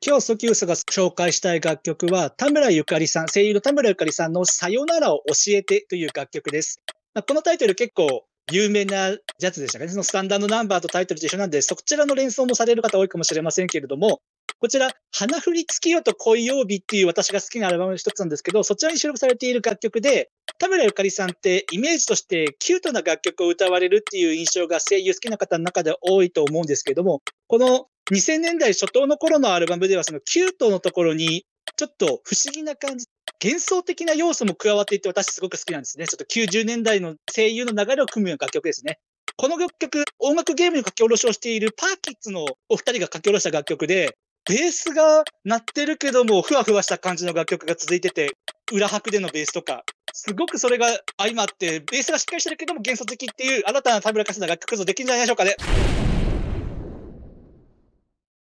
今日、ソキュースが紹介したい楽曲は、田村ゆかりさん、声優の田村ゆかりさんのさよならを教えてという楽曲です。まあ、このタイトル結構有名なやつでしたね。そのスタンダードナンバーとタイトルと一緒なんで、そちらの連想もされる方多いかもしれませんけれども、こちら、花降り月夜と恋曜日っていう私が好きなアルバムの一つなんですけど、そちらに収録されている楽曲で、田村ゆかりさんってイメージとしてキュートな楽曲を歌われるっていう印象が声優好きな方の中で多いと思うんですけども、この2000年代初頭の頃のアルバムでは、そのキュートのところに、ちょっと不思議な感じ、幻想的な要素も加わっていて、私すごく好きなんですね。ちょっと90年代の声優の流れを組むような楽曲ですね。この楽曲、音楽ゲームの書き下ろしをしているパーキッズのお二人が書き下ろした楽曲で、ベースが鳴ってるけども、ふわふわした感じの楽曲が続いてて、裏拍でのベースとか、すごくそれが相まって、ベースがしっかりしてるけども幻想的っていう新たなブラカスな楽曲像できるんじゃないでしょうかね。